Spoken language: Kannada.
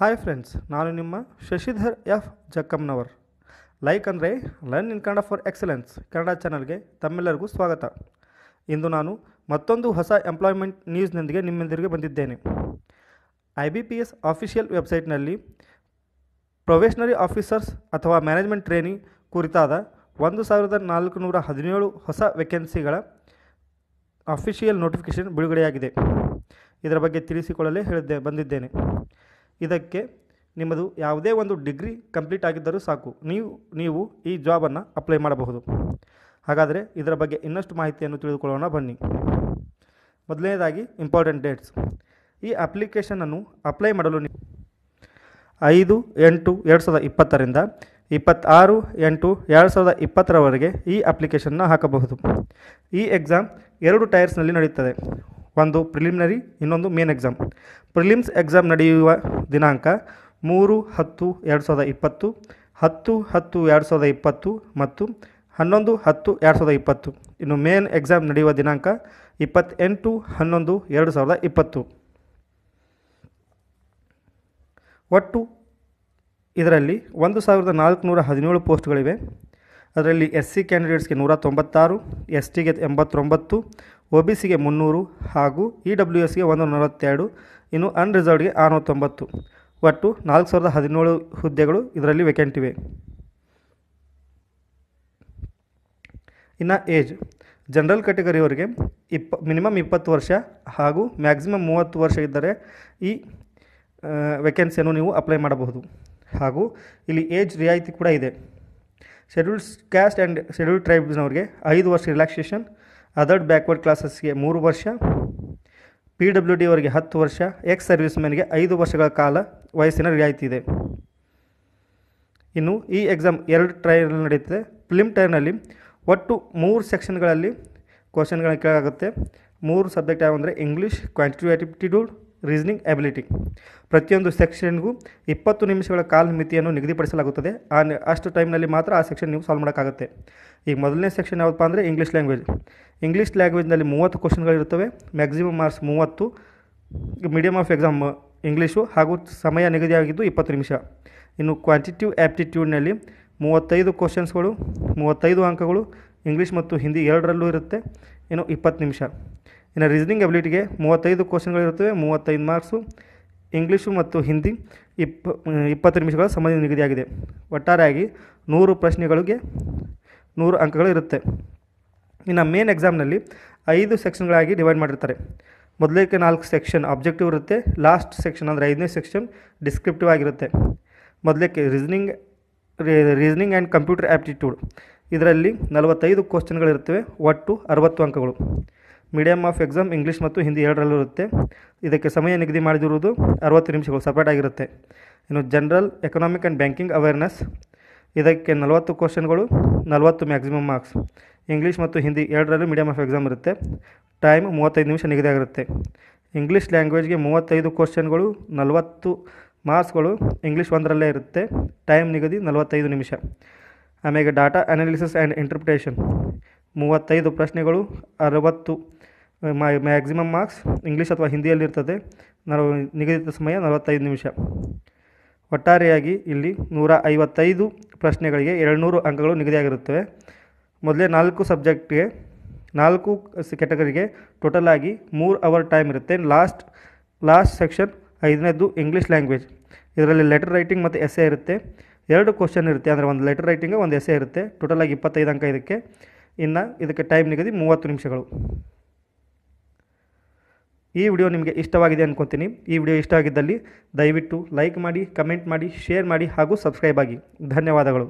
ಹಾಯ್ ಫ್ರೆಂಡ್ಸ್ ನಾನು ನಿಮ್ಮ ಶಶಿಧರ್ ಎಫ್ ಜಕ್ಕಮ್ನವರ್ ಲೈಕ್ ಅಂದರೆ learn in Kannada for excellence Kannada ಚಾನಲ್ಗೆ ತಮ್ಮೆಲ್ಲರಿಗೂ ಸ್ವಾಗತ ಇಂದು ನಾನು ಮತ್ತೊಂದು ಹೊಸ ಎಂಪ್ಲಾಯ್ಮೆಂಟ್ ನ್ಯೂಸ್ನೊಂದಿಗೆ ನಿಮ್ಮೆಂದಿರಿಗೆ ಬಂದಿದ್ದೇನೆ I B P S official ವೆಬ್ಸೈಟ್ನಲ್ಲಿ ಪ್ರೊವೇಷನರಿ ಆಫೀಸರ್ಸ್ ಅಥವಾ ಮ್ಯಾನೇಜ್ಮೆಂಟ್ ಟ್ರೈನಿಂಗ್ ಕುರಿತಾದ ಒಂದು ಸಾವಿರದ ನಾಲ್ಕು ನೂರ ಹದಿನೇಳು ಹೊಸ ವೇಕೆನ್ಸಿಗಳ ಅಫಿಷಿಯಲ್ ನೋಟಿಫಿಕೇಷನ್ ಬಿಡುಗಡೆಯಾಗಿದೆ ಇದರ ಬಗ್ಗೆ ತಿಳಿಸಿಕೊಳ್ಳಲೇ ಹೇಳಿದ್ದೆ ಬಂದಿದ್ದೇನೆ ಇದಕ್ಕೆ ನಿಮ್ಮದು ಯಾವುದೇ ಒಂದು ಡಿಗ್ರಿ ಕಂಪ್ಲೀಟ್ ಆಗಿದ್ದರೂ ಸಾಕು ನೀವು ನೀವು ಈ ಜಾಬನ್ನು ಅಪ್ಲೈ ಮಾಡಬಹುದು ಹಾಗಾದರೆ ಇದರ ಬಗ್ಗೆ ಇನ್ನಷ್ಟು ಮಾಹಿತಿಯನ್ನು ತಿಳಿದುಕೊಳ್ಳೋಣ ಬನ್ನಿ ಮೊದಲನೇದಾಗಿ ಇಂಪಾರ್ಟೆಂಟ್ ಡೇಟ್ಸ್ ಈ ಅಪ್ಲಿಕೇಶನನ್ನು ಅಪ್ಲೈ ಮಾಡಲು ನೀವು ಐದು ಎಂಟು ಎರಡು ಸಾವಿರದ ಇಪ್ಪತ್ತರಿಂದ ಇಪ್ಪತ್ತಾರು ಎಂಟು ಎರಡು ಸಾವಿರದ ಇಪ್ಪತ್ತರವರೆಗೆ ಈ ಅಪ್ಲಿಕೇಶನ್ನ ಹಾಕಬಹುದು ಈ ಎಕ್ಸಾಮ್ ಎರಡು ಟೈರ್ಸ್ನಲ್ಲಿ ನಡೆಯುತ್ತದೆ ಒಂದು ಪ್ರಿಲಿಮಿನರಿ ಇನ್ನೊಂದು ಮೇನ್ ಎಕ್ಸಾಮ್ ಪ್ರಿಲಿಮ್ಸ್ ಎಕ್ಸಾಮ್ ನಡೆಯುವ ದಿನಾಂಕ ಮೂರು ಹತ್ತು ಎರಡು ಸಾವಿರದ ಇಪ್ಪತ್ತು ಹತ್ತು ಹತ್ತು ಎರಡು ಸಾವಿರದ ಇಪ್ಪತ್ತು ಮತ್ತು ಹನ್ನೊಂದು ಹತ್ತು ಎರಡು ಸಾವಿರದ ಇಪ್ಪತ್ತು ಇನ್ನು ಮೇನ್ ಎಕ್ಸಾಮ್ ನಡೆಯುವ ದಿನಾಂಕ ಇಪ್ಪತ್ತೆಂಟು ಹನ್ನೊಂದು ಎರಡು ಸಾವಿರದ ಇಪ್ಪತ್ತು ಒಟ್ಟು ಇದರಲ್ಲಿ ಒಂದು ಸಾವಿರದ ನಾಲ್ಕುನೂರ ಹದಿನೇಳು ಪೋಸ್ಟ್ಗಳಿವೆ ಅದರಲ್ಲಿ ಎಸ್ ಸಿ ಕ್ಯಾಂಡಿಡೇಟ್ಸ್ಗೆ ನೂರ ತೊಂಬತ್ತಾರು ಎಸ್ ಟಿಗೆ ಎಂಬತ್ತೊಂಬತ್ತು ಒ ಬಿ ಸಿಗೆ ಮುನ್ನೂರು ಹಾಗೂ ಇ ಡಬ್ಲ್ಯೂ ಎಸ್ಗೆ ಒಂದು ನಲವತ್ತೆರಡು ಇನ್ನು ಅನ್ರಿಸರ್ವ್ಡ್ಗೆ ಆರುನೂರ ತೊಂಬತ್ತು ಒಟ್ಟು ನಾಲ್ಕು ಸಾವಿರದ ಹದಿನೇಳು ಹುದ್ದೆಗಳು ಇದರಲ್ಲಿ ವೇಕೆಂಟ್ ಇವೆ ಇನ್ನು ಏಜ್ ಜನರಲ್ ಕ್ಯಾಟಗರಿಯವರಿಗೆ ಇಪ್ಪ ಮಿನಿಮಮ್ ಇಪ್ಪತ್ತು ವರ್ಷ ಹಾಗೂ ಮ್ಯಾಕ್ಸಿಮಮ್ ಮೂವತ್ತು ವರ್ಷ ಇದ್ದರೆ ಈ ವೇಕೆನ್ಸಿಯನ್ನು ನೀವು ಅಪ್ಲೈ ಮಾಡಬಹುದು ಹಾಗೂ ಇಲ್ಲಿ ಏಜ್ ರಿಯಾಯಿತಿ ಕೂಡ ಇದೆ ಶೆಡ್ಯೂಲ್ಡ್ ಕ್ಯಾಸ್ಟ್ ಆ್ಯಂಡ್ ಶೆಡ್ಯೂಲ್ಡ್ ಟ್ರೈಬ್ಸ್ನವ್ರಿಗೆ ಐದು ವರ್ಷ ರಿಲ್ಯಾಕ್ಸೇಷನ್ ಅದರ್ಡ್ ಬ್ಯಾಕ್ವರ್ಡ್ ಕ್ಲಾಸಸ್ಗೆ ಮೂರು ವರ್ಷ ಪಿ ಡಬ್ಲ್ಯೂ ಡಿ ಅವರಿಗೆ ಹತ್ತು ವರ್ಷ ಎಕ್ಸ್ ಸರ್ವಿಸ್ ಮೆನ್ಗೆ ಐದು ವರ್ಷಗಳ ಕಾಲ ವಯಸ್ಸಿನ ರಿಯಾಯಿತಿ ಇದೆ ಇನ್ನು ಈ ಎಕ್ಸಾಮ್ ಎರಡು ಟ್ರೈನಲ್ಲಿ ನಡೆಯುತ್ತದೆ ಫಿಲಿಮ್ ಟೈರ್ನಲ್ಲಿ ಒಟ್ಟು ಮೂರು ಸೆಕ್ಷನ್ಗಳಲ್ಲಿ ಕ್ವಶನ್ಗಳನ್ನ ಕೇಳಾಗುತ್ತೆ ಮೂರು ಸಬ್ಜೆಕ್ಟ್ ಯಾವಂದರೆ English quantitative aptitude reasoning ability ಪ್ರತಿಯೊಂದು ಸೆಕ್ಷನ್ಗೂ ಇಪ್ಪತ್ತು ನಿಮಿಷಗಳ ಕಾಲ ಮಿತಿಯನ್ನು ನಿಗದಿಪಡಿಸಲಾಗುತ್ತದೆ ಆ ಅಷ್ಟು ಟೈಮ್ನಲ್ಲಿ ಮಾತ್ರ ಆ ಸೆಕ್ಷನ್ ನೀವು ಸಾಲ್ವ್ ಮಾಡೋಕ್ಕಾಗುತ್ತೆ ಈಗ ಮೊದಲನೇ ಸೆಕ್ಷನ್ ಯಾವುದಪ್ಪ ಅಂದರೆ ಇಂಗ್ಲೀಷ್ ಲ್ಯಾಂಗ್ವೇಜ್ ಇಂಗ್ಲೀಷ್ ಲ್ಯಾಂಗ್ವೇಜ್ನಲ್ಲಿ ಮೂವತ್ತು ಕ್ವಶನ್ಗಳಿರುತ್ತವೆ ಮ್ಯಾಕ್ಸಿಮಮ್ ಮಾರ್ಕ್ಸ್ ಮೂವತ್ತು ಮೀಡಿಯಮ್ ಆಫ್ ಎಕ್ಸಾಮ್ ಇಂಗ್ಲೀಷು ಹಾಗೂ ಸಮಯ ನಿಗದಿಯಾಗಿದ್ದು ಇಪ್ಪತ್ತು ನಿಮಿಷ ಇನ್ನು ಕ್ವಾಂಟಿಟಿವ್ ಆ್ಯಪ್ಟಿಟ್ಯೂಡ್ನಲ್ಲಿ ಮೂವತ್ತೈದು ಕ್ವಶನ್ಸ್ಗಳು ಮೂವತ್ತೈದು ಅಂಕಗಳು ಇಂಗ್ಲೀಷ್ ಮತ್ತು ಹಿಂದಿ ಎರಡರಲ್ಲೂ ಇರುತ್ತೆ ಇನ್ನು ಇಪ್ಪತ್ತು ನಿಮಿಷ ಇನ್ನು ರೀಸನಿಂಗ್ ಎಬಿಲಿಟಿಗೆ ಮೂವತ್ತೈದು ಕ್ವಶನ್ಗಳಿರುತ್ತವೆ ಮೂವತ್ತೈದು ಮಾರ್ಕ್ಸು ಇಂಗ್ಲೀಷು ಮತ್ತು ಹಿಂದಿ ಇಪ್ಪ ಇಪ್ಪತ್ತು ನಿಮಿಷಗಳ ಸಮಯ ನಿಗದಿಯಾಗಿದೆ ಒಟ್ಟಾರೆಯಾಗಿ ನೂರು ಪ್ರಶ್ನೆಗಳಿಗೆ ನೂರು ಅಂಕಗಳು ಇರುತ್ತೆ ಇನ್ನು ಮೇನ್ ಎಕ್ಸಾಮ್ನಲ್ಲಿ ಐದು ಸೆಕ್ಷನ್ಗಳಾಗಿ ಡಿವೈಡ್ ಮಾಡಿರ್ತಾರೆ ಮೊದಲಕ್ಕೆ ನಾಲ್ಕು ಸೆಕ್ಷನ್ ಆಬ್ಜೆಕ್ಟಿವ್ ಇರುತ್ತೆ ಲಾಸ್ಟ್ ಸೆಕ್ಷನ್ ಅಂದರೆ ಐದನೇ ಸೆಕ್ಷನ್ ಡಿಸ್ಕ್ರಿಪ್ಟಿವ್ ಆಗಿರುತ್ತೆ ಮೊದಲಕ್ಕೆ reasoning reasoning and computer aptitude ಇದರಲ್ಲಿ ನಲವತ್ತೈದು ಕ್ವಶನ್ಗಳಿರುತ್ತವೆ ಒಟ್ಟು ಅರವತ್ತು ಅಂಕಗಳು ಮೀಡಿಯಮ್ ಆಫ್ ಎಕ್ಸಾಮ್ ಇಂಗ್ಲೀಷ್ ಮತ್ತು ಹಿಂದಿ ಎರಡರಲ್ಲೂ ಇರುತ್ತೆ ಇದಕ್ಕೆ ಸಮಯ ನಿಗದಿ ಮಾಡಿದಿರುವುದು ಅರವತ್ತು ನಿಮಿಷಗಳು ಸಪ್ರೇಟ್ ಆಗಿರುತ್ತೆ ಇನ್ನು general economic and banking awareness ಇದಕ್ಕೆ ನಲವತ್ತು ಕ್ವಶನ್ಗಳು ನಲವತ್ತು ಮ್ಯಾಕ್ಸಿಮಮ್ ಮಾರ್ಕ್ಸ್ ಇಂಗ್ಲೀಷ್ ಮತ್ತು ಹಿಂದಿ ಎರಡರಲ್ಲೂ ಮೀಡಿಯಮ್ ಆಫ್ ಎಕ್ಸಾಮ್ ಇರುತ್ತೆ ಟೈಮ್ ಮೂವತ್ತೈದು ನಿಮಿಷ ನಿಗದಿ ಆಗಿರುತ್ತೆ ಇಂಗ್ಲೀಷ್ ಲ್ಯಾಂಗ್ವೇಜ್ಗೆ ಮೂವತ್ತೈದು ಕ್ವಶನ್ಗಳು ನಲವತ್ತು ಮಾರ್ಕ್ಸ್ಗಳು ಇಂಗ್ಲೀಷ್ ಒಂದರಲ್ಲೇ ಇರುತ್ತೆ ಟೈಮ್ ನಿಗದಿ ನಲವತ್ತೈದು ನಿಮಿಷ ಆಮೇಲೆ ಡಾಟಾ ಅನಾಲಿಸಿಸ್ ಆ್ಯಂಡ್ ಇಂಟರ್ಪ್ರಿಟೇಷನ್ ಮೂವತ್ತೈದು ಪ್ರಶ್ನೆಗಳು ಅರವತ್ತು ಮ್ಯಾಕ್ಸಿಮಮ್ ಮಾರ್ಕ್ಸ್ ಇಂಗ್ಲೀಷ್ ಅಥವಾ ಹಿಂದಿಯಲ್ಲಿರ್ತದೆ ನಾವು ನಿಗದಿತ ಸಮಯ ನಲವತ್ತೈದು ನಿಮಿಷ ಒಟ್ಟಾರೆಯಾಗಿ ಇಲ್ಲಿ ನೂರ ಐವತ್ತೈದು ಪ್ರಶ್ನೆಗಳಿಗೆ ಎರಡುನೂರು ಅಂಕಗಳು ನಿಗದಿಯಾಗಿರುತ್ತವೆ ಮೊದಲೇ ನಾಲ್ಕು ಸಬ್ಜೆಕ್ಟ್ಗೆ ನಾಲ್ಕು ಕೆಟಗರಿಗೆ ಟೋಟಲ್ ಆಗಿ ಮೂರು ಅವರ್ ಟೈಮ್ ಇರುತ್ತೆ ಲಾಸ್ಟ್ ಲಾಸ್ಟ್ ಸೆಕ್ಷನ್ ಐದನೇದು ಇಂಗ್ಲೀಷ್ ಲ್ಯಾಂಗ್ವೇಜ್ ಇದರಲ್ಲಿ ಲೆಟರ್ ರೈಟಿಂಗ್ ಮತ್ತು ಎಸ್ಸೆ ಇರುತ್ತೆ ಎರಡು ಕ್ವಶನ್ ಇರುತ್ತೆ ಅಂದರೆ ಒಂದು ಲೆಟರ್ ರೈಟಿಂಗ್ ಒಂದು ಎಸ್ಸೆ ಇರುತ್ತೆ ಟೋಟಲಾಗಿ ಇಪ್ಪತ್ತೈದು ಅಂಕ ಇದಕ್ಕೆ ಇನ್ನು ಇದಕ್ಕೆ ಟೈಮ್ ನಿಗದಿ ಮೂವತ್ತು ನಿಮಿಷಗಳು ಈ ವಿಡಿಯೋ ನಿಮಗೆ ಇಷ್ಟವಾಗಿದೆ ಅಂದ್ಕೊತೀನಿ ಈ ವಿಡಿಯೋ ಇಷ್ಟ ಆಗಿದ್ದಲ್ಲಿ ದಯವಿಟ್ಟು ಲೈಕ್ ಮಾಡಿ ಕಮೆಂಟ್ ಮಾಡಿ ಶೇರ್ ಮಾಡಿ ಹಾಗೂ ಸಬ್ಸ್ಕ್ರೈಬ್ ಆಗಿ ಧನ್ಯವಾದಗಳು